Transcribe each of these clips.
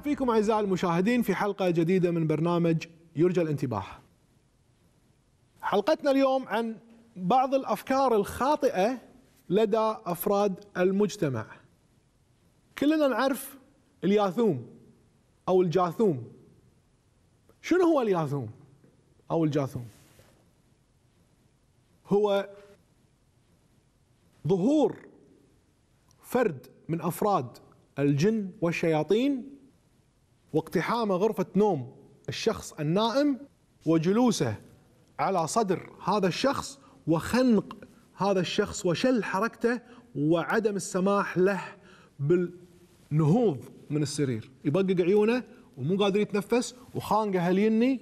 ارحب فيكم اعزائي المشاهدين في حلقه جديده من برنامج يرجى الانتباه. حلقتنا اليوم عن بعض الافكار الخاطئه لدى افراد المجتمع. كلنا نعرف الياثوم او الجاثوم. شنو هو الياثوم او الجاثوم؟ هو ظهور فرد من افراد الجن والشياطين واقتحام غرفة نوم الشخص النائم وجلوسه على صدر هذا الشخص وخنق هذا الشخص وشل حركته وعدم السماح له بالنهوض من السرير يبقق عيونه ومو قادر يتنفس وخانقه هليني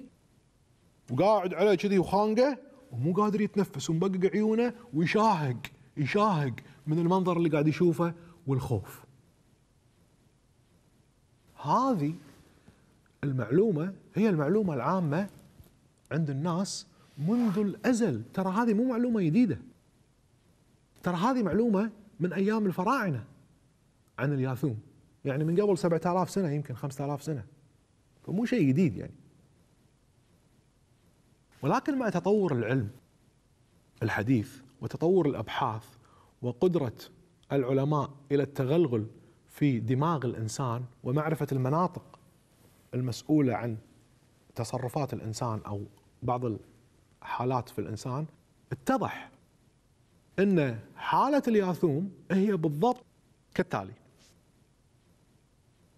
وقاعد عليه كذي وخانقه ومو قادر يتنفس ومبقق عيونه ويشاهق يشاهق من المنظر اللي قاعد يشوفه والخوف هذه المعلومه هي المعلومه العامه عند الناس منذ الازل ترى هذه مو معلومه جديده ترى هذه معلومه من ايام الفراعنه عن الياثوم يعني من قبل 7000 سنه يمكن 5000 سنه فمو شيء جديد يعني ولكن مع تطور العلم الحديث وتطور الابحاث وقدره العلماء الى التغلغل في دماغ الانسان ومعرفه المناطق المسؤوله عن تصرفات الانسان او بعض الحالات في الانسان اتضح ان حاله الياثوم هي بالضبط كالتالي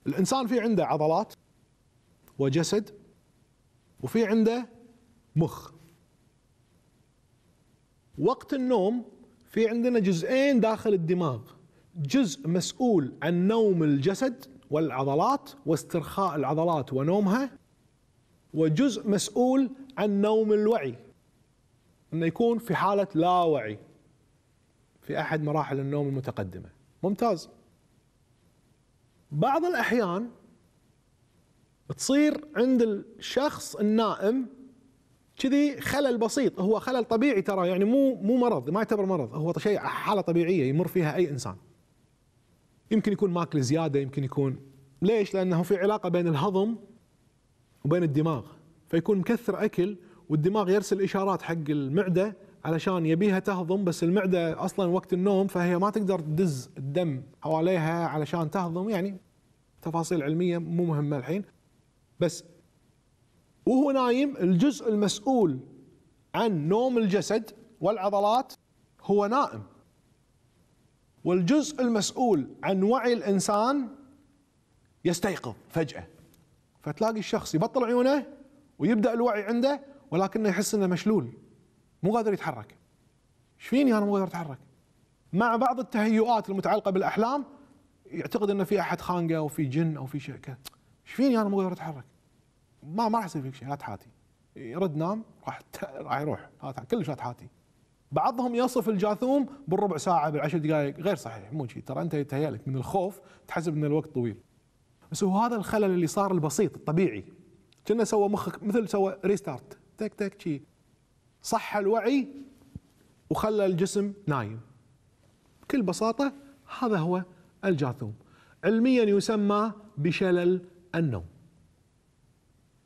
الانسان في عنده عضلات وجسد وفي عنده مخ وقت النوم في عندنا جزئين داخل الدماغ جزء مسؤول عن نوم الجسد والعضلات واسترخاء العضلات ونومها وجزء مسؤول عن نوم الوعي انه يكون في حاله لا وعي في احد مراحل النوم المتقدمه ممتاز بعض الاحيان تصير عند الشخص النائم كذي خلل بسيط هو خلل طبيعي ترى يعني مو مو مرض ما يعتبر مرض هو شيء حاله طبيعيه يمر فيها اي انسان يمكن يكون ماكل زياده يمكن يكون ليش؟ لانه في علاقه بين الهضم وبين الدماغ فيكون مكثر اكل والدماغ يرسل اشارات حق المعده علشان يبيها تهضم بس المعده اصلا وقت النوم فهي ما تقدر تدز الدم حواليها علشان تهضم يعني تفاصيل علميه مو مهمه الحين بس وهو نايم الجزء المسؤول عن نوم الجسد والعضلات هو نائم والجزء المسؤول عن وعي الإنسان يستيقظ فجأة فتلاقي الشخص يبطل عيونه ويبدأ الوعي عنده ولكنه يحس أنه مشلول مو قادر يتحرك ايش فيني أنا مو قادر أتحرك مع بعض التهيؤات المتعلقة بالأحلام يعتقد أنه في أحد خانقه أو في جن أو في شيء كذا ايش فيني أنا مو قادر أتحرك ما ما راح يصير فيك شيء لا تحاتي يرد نام راح راح يروح كلش لا تحاتي بعضهم يصف الجاثوم بالربع ساعه بالعشر دقائق غير صحيح مو شيء ترى انت يتهيألك من الخوف تحسب ان الوقت طويل بس هو هذا الخلل اللي صار البسيط الطبيعي كنا سوى مخك مثل سوى ريستارت تك تك شي صح الوعي وخلى الجسم نايم بكل بساطه هذا هو الجاثوم علميا يسمى بشلل النوم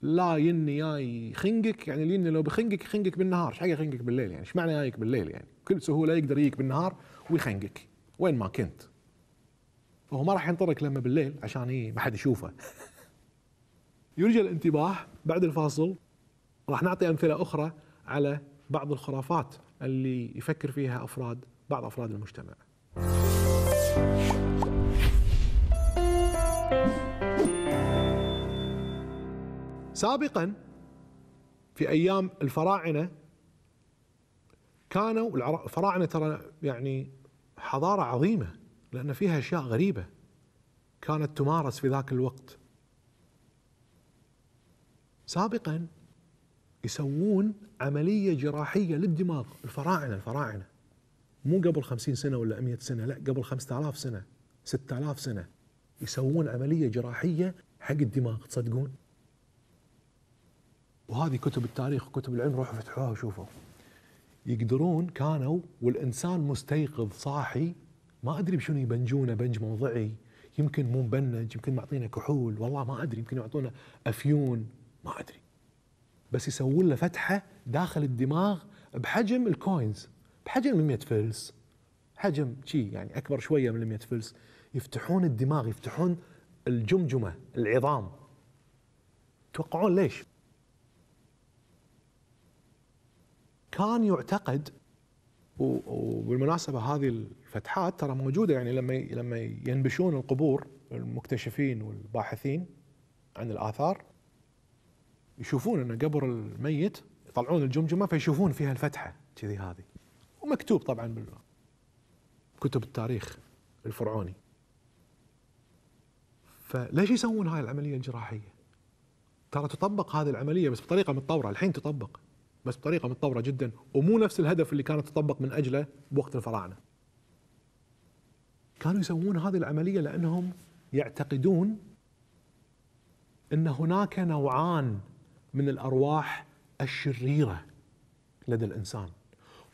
لا يني ياي خنقك يعني اليني لو بخنقك يخنقك بالنهار ايش حق يخنقك بالليل يعني ايش معنى جايك بالليل يعني بكل سهوله يقدر يجيك بالنهار ويخنقك وين ما كنت فهو ما راح ينطرك لما بالليل عشان إيه؟ ما حد يشوفه يرجى الانتباه بعد الفاصل راح نعطي امثله اخرى على بعض الخرافات اللي يفكر فيها افراد بعض افراد المجتمع سابقا في ايام الفراعنه كانوا الفراعنه ترى يعني حضاره عظيمه لان فيها اشياء غريبه كانت تمارس في ذاك الوقت سابقا يسوون عمليه جراحيه للدماغ الفراعنه الفراعنه مو قبل خمسين سنه ولا مئة سنه لا قبل خمسة آلاف سنه ستة آلاف سنه يسوون عمليه جراحيه حق الدماغ تصدقون وهذه كتب التاريخ وكتب العلم روحوا فتحوها وشوفوا يقدرون كانوا والانسان مستيقظ صاحي ما ادري بشنو يبنجونه بنج موضعي يمكن مو مبنج يمكن معطينا كحول والله ما ادري يمكن يعطونا افيون ما ادري بس يسوون له فتحه داخل الدماغ بحجم الكوينز بحجم 100 فلس حجم شي يعني اكبر شويه من 100 فلس يفتحون الدماغ يفتحون الجمجمه العظام توقعون ليش؟ كان يعتقد وبالمناسبه هذه الفتحات ترى موجوده يعني لما لما ينبشون القبور المكتشفين والباحثين عن الاثار يشوفون ان قبر الميت يطلعون الجمجمه فيشوفون فيها الفتحه كذي هذه ومكتوب طبعا بكتب التاريخ الفرعوني فليش يسوون هاي العمليه الجراحيه؟ ترى تطبق هذه العمليه بس بطريقه متطوره الحين تطبق بس بطريقه متطوره جدا ومو نفس الهدف اللي كانت تطبق من اجله بوقت الفراعنه. كانوا يسوون هذه العمليه لانهم يعتقدون ان هناك نوعان من الارواح الشريره لدى الانسان.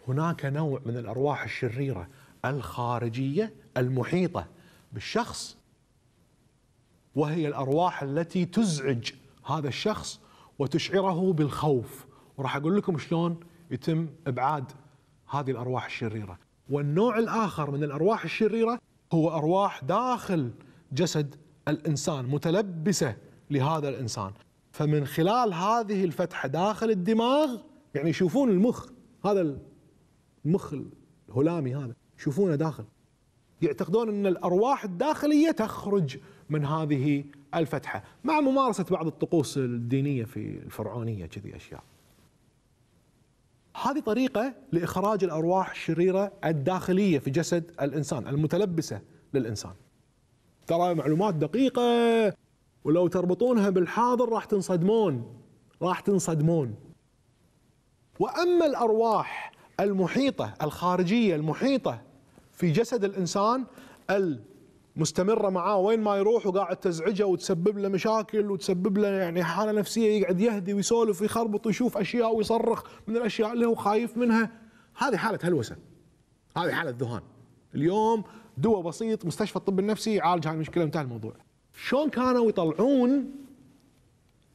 هناك نوع من الارواح الشريره الخارجيه المحيطه بالشخص وهي الارواح التي تزعج هذا الشخص وتشعره بالخوف وراح اقول لكم شلون يتم ابعاد هذه الارواح الشريره والنوع الاخر من الارواح الشريره هو ارواح داخل جسد الانسان متلبسه لهذا الانسان فمن خلال هذه الفتحه داخل الدماغ يعني يشوفون المخ هذا المخ الهلامي هذا يشوفونه داخل يعتقدون ان الارواح الداخليه تخرج من هذه الفتحه مع ممارسه بعض الطقوس الدينيه في الفرعونيه كذي اشياء هذه طريقة لإخراج الأرواح الشريرة الداخلية في جسد الإنسان المتلبسة للإنسان ترى معلومات دقيقة ولو تربطونها بالحاضر راح تنصدمون راح تنصدمون وأما الأرواح المحيطة الخارجية المحيطة في جسد الإنسان ال مستمره معاه وين ما يروح وقاعد تزعجه وتسبب له مشاكل وتسبب له يعني حاله نفسيه يقعد يهدي ويسولف ويخربط ويشوف اشياء ويصرخ من الاشياء اللي هو خايف منها هذه حاله هلوسه هذه حاله ذهان اليوم دواء بسيط مستشفى الطب النفسي يعالج هاي المشكله انتهى الموضوع شلون كانوا يطلعون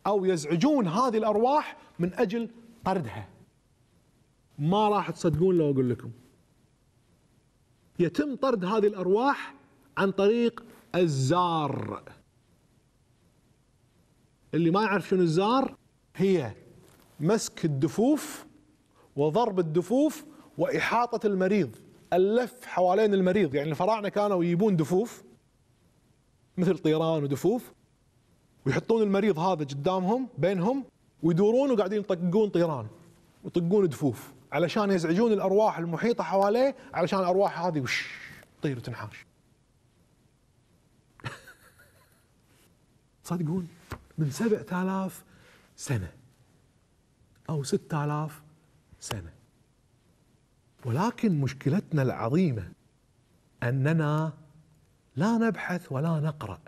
او يزعجون هذه الارواح من اجل طردها ما راح تصدقون لو اقول لكم يتم طرد هذه الارواح عن طريق الزار اللي ما يعرف شنو الزار هي مسك الدفوف وضرب الدفوف وإحاطة المريض اللف حوالين المريض يعني الفراعنة كانوا يجيبون دفوف مثل طيران ودفوف ويحطون المريض هذا قدامهم بينهم ويدورون وقاعدين يطقون طيران ويطقون دفوف علشان يزعجون الارواح المحيطه حواليه علشان الارواح هذه وش تطير وتنحاش تصدقون من 7000 سنة أو 6000 سنة ولكن مشكلتنا العظيمة أننا لا نبحث ولا نقرأ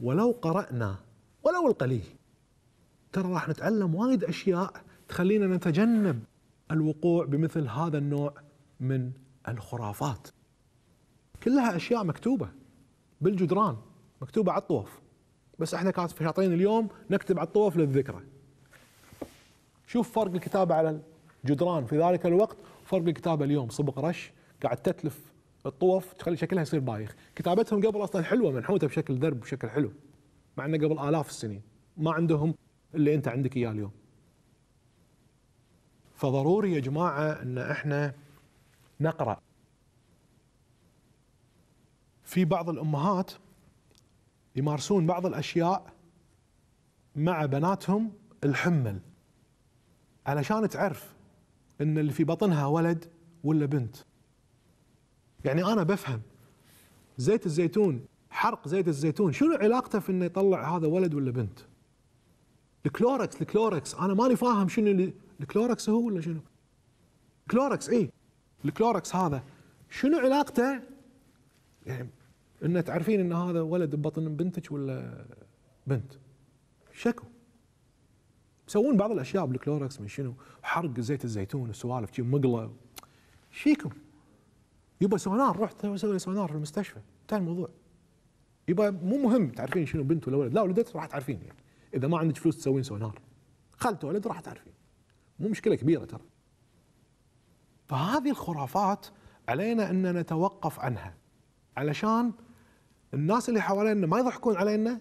ولو قرأنا ولو القليل ترى راح نتعلم وايد أشياء تخلينا نتجنب الوقوع بمثل هذا النوع من الخرافات كلها أشياء مكتوبة بالجدران مكتوبة على الطوف بس احنا كانت شاطين اليوم نكتب على الطوف للذكرى شوف فرق الكتابه على الجدران في ذلك الوقت فرق الكتابه اليوم صبغ رش قاعد تتلف الطوف تخلي شكلها يصير بايخ كتابتهم قبل اصلا حلوه منحوته بشكل درب بشكل حلو مع انه قبل الاف السنين ما عندهم اللي انت عندك اياه اليوم فضروري يا جماعه ان احنا نقرا في بعض الامهات يمارسون بعض الاشياء مع بناتهم الحمل علشان تعرف ان اللي في بطنها ولد ولا بنت يعني انا بفهم زيت الزيتون حرق زيت الزيتون شنو علاقته في انه يطلع هذا ولد ولا بنت الكلوركس الكلوركس انا ماني فاهم شنو الكلوركس هو ولا شنو كلوركس اي الكلوركس هذا شنو علاقته يعني ان تعرفين ان هذا ولد ببطن بنتك ولا بنت شكو يسوون بعض الاشياء بالكلوركس من شنو حرق زيت الزيتون وسوالف شي مقله شيكم يبا سونار رحت اسوي سونار في المستشفى انتهى الموضوع يبا مو مهم تعرفين شنو بنت ولا ولد لا ولدت راح تعرفين يعني اذا ما عندك فلوس تسوين سونار خلت ولد راح تعرفين مو مشكله كبيره ترى فهذه الخرافات علينا ان نتوقف عنها علشان الناس اللي حوالينا ما يضحكون علينا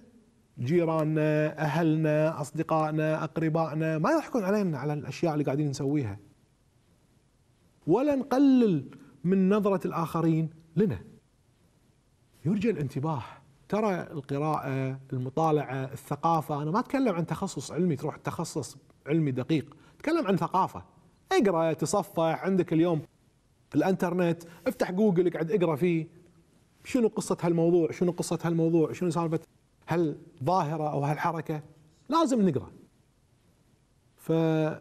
جيراننا اهلنا اصدقائنا اقربائنا ما يضحكون علينا على الاشياء اللي قاعدين نسويها ولا نقلل من نظره الاخرين لنا يرجى الانتباه ترى القراءه المطالعه الثقافه انا ما اتكلم عن تخصص علمي تروح تخصص علمي دقيق اتكلم عن ثقافه اقرا تصفح عندك اليوم الانترنت افتح جوجل اقعد اقرا فيه شنو قصه هالموضوع شنو قصه هالموضوع شنو سالفه هالظاهره او هالحركه لازم نقرا فهذه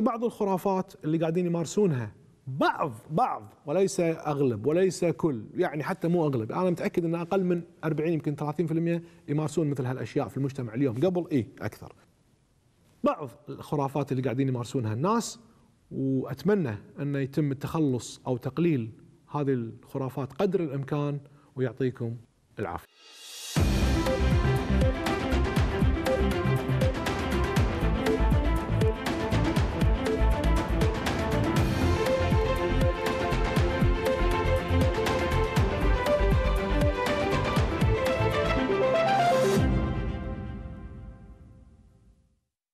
بعض الخرافات اللي قاعدين يمارسونها بعض بعض وليس اغلب وليس كل يعني حتى مو اغلب انا متاكد ان اقل من 40 يمكن 30% يمارسون مثل هالاشياء في المجتمع اليوم قبل اي اكثر بعض الخرافات اللي قاعدين يمارسونها الناس واتمنى انه يتم التخلص او تقليل هذه الخرافات قدر الامكان ويعطيكم العافيه